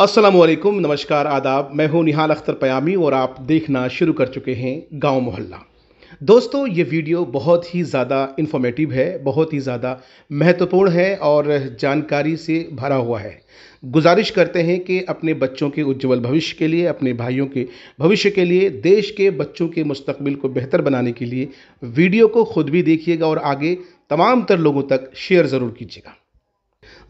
असलम नमस्कार आदाब मैं हूं निहाल अख्तर पयामी और आप देखना शुरू कर चुके हैं गांव मोहल्ला दोस्तों ये वीडियो बहुत ही ज़्यादा इन्फॉर्मेटिव है बहुत ही ज़्यादा महत्वपूर्ण है और जानकारी से भरा हुआ है गुजारिश करते हैं कि अपने बच्चों के उज्जवल भविष्य के लिए अपने भाइयों के भविष्य के लिए देश के बच्चों के मुस्तबिल को बेहतर बनाने के लिए वीडियो को खुद भी देखिएगा और आगे तमाम तर लोगों तक शेयर ज़रूर कीजिएगा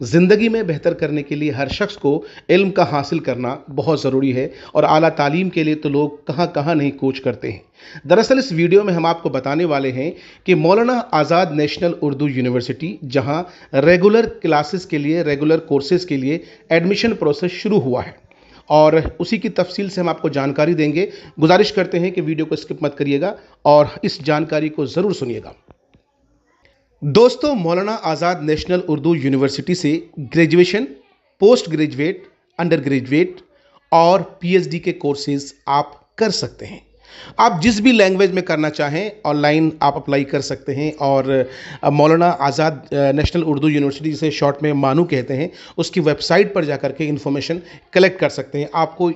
ज़िंदगी में बेहतर करने के लिए हर शख्स को इल्म का हासिल करना बहुत ज़रूरी है और अली तालीम के लिए तो लोग कहाँ कहाँ नहीं कोच करते हैं दरअसल इस वीडियो में हम आपको बताने वाले हैं कि मौलाना आज़ाद नेशनल उर्दू यूनिवर्सिटी जहां रेगुलर क्लासेस के लिए रेगुलर कोर्सेज के लिए एडमिशन प्रोसेस शुरू हुआ है और उसी की तफसील से हम आपको जानकारी देंगे गुजारिश करते हैं कि वीडियो को स्किप मत करिएगा और इस जानकारी को ज़रूर सुनिएगा दोस्तों मौलाना आज़ाद नेशनल उर्दू यूनिवर्सिटी से graduation postgraduate undergraduate और पीएचडी के कोर्सेज आप कर सकते हैं आप जिस भी लैंग्वेज में करना चाहें ऑनलाइन आप अप्लाई कर सकते हैं और मौलाना आज़ाद नेशनल उर्दू यूनिवर्सिटी जिसे शॉर्ट में मानू कहते हैं उसकी वेबसाइट पर जाकर के इन्फॉर्मेशन कलेक्ट कर सकते हैं आपको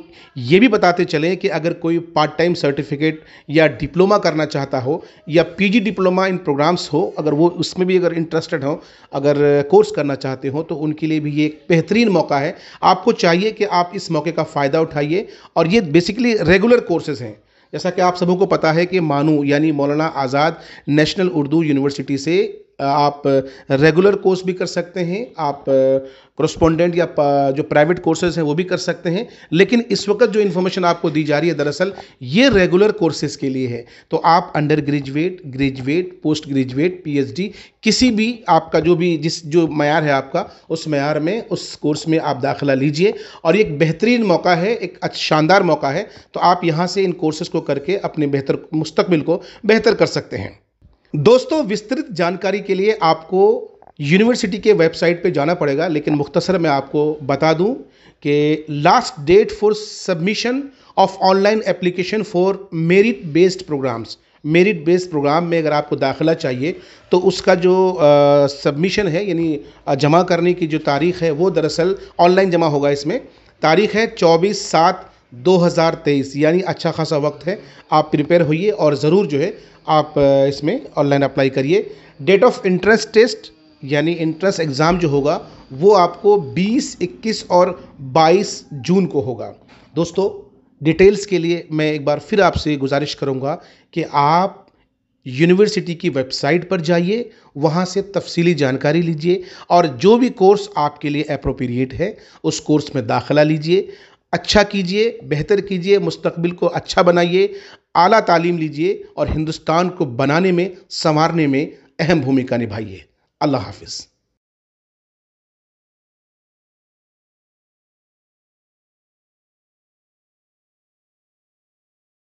ये भी बताते चलें कि अगर कोई पार्ट टाइम सर्टिफिकेट या डिप्लोमा करना चाहता हो या पी डिप्लोमा इन प्रोग्राम्स हो अगर वो उसमें भी अगर इंटरेस्टेड हो अगर कोर्स करना चाहते हो तो उनके लिए भी ये एक बेहतरीन मौका है आपको चाहिए कि आप इस मौके का फ़ायदा उठाइए और ये बेसिकली रेगुलर कोर्सेज़ हैं जैसा कि आप सबों को पता है कि मानू यानी मौलाना आज़ाद नेशनल उर्दू यूनिवर्सिटी से आप रेगुलर कोर्स भी कर सकते हैं आप क्रोस्पोंडेंट या जो प्राइवेट कोर्सेज हैं वो भी कर सकते हैं लेकिन इस वक्त जो इन्फॉर्मेशन आपको दी जा रही है दरअसल ये रेगुलर कोर्सेज के लिए है तो आप undergraduate graduate postgraduate PhD किसी भी आपका जो भी जिस जो मैार है आपका उस मैार में उस कोर्स में आप दाखिला लीजिए और एक बेहतरीन मौका है एक शानदार मौका है तो आप यहाँ से इन कोर्सेज को करके अपने बेहतर मुस्तबिल को बेहतर कर सकते हैं दोस्तों विस्तृत जानकारी के लिए आपको यूनिवर्सिटी के वेबसाइट पे जाना पड़ेगा लेकिन मुख्तसर मैं आपको बता दूं कि last date for submission of online application for merit based programmes merit based programme में अगर आपको दाखिला चाहिए तो उसका जो सबमिशन है यानी जमा करने की जो तारीख है वो दरअसल ऑनलाइन जमा होगा इसमें तारीख है चौबीस सात 2023 यानी अच्छा खासा वक्त है आप प्रिपेयर होइए और ज़रूर जो है आप इसमें ऑनलाइन अप्लाई करिए डेट ऑफ इंट्रेंस टेस्ट यानी इंट्रेंस एग्ज़ाम जो होगा वो आपको 20, 21 और 22 जून को होगा दोस्तों डिटेल्स के लिए मैं एक बार फिर आपसे गुजारिश करूँगा कि आप यूनिवर्सिटी की वेबसाइट पर जाइए वहाँ से तफसीली जानकारी लीजिए और जो भी कोर्स आपके लिए अप्रोप्रिएट है उस कोर्स में दाखिला लीजिए अच्छा कीजिए बेहतर कीजिए मुस्तक़बिल को अच्छा बनाइए आला तालीम लीजिए और हिंदुस्तान को बनाने में संवारने में अहम भूमिका निभाइए अल्लाह हाफिज़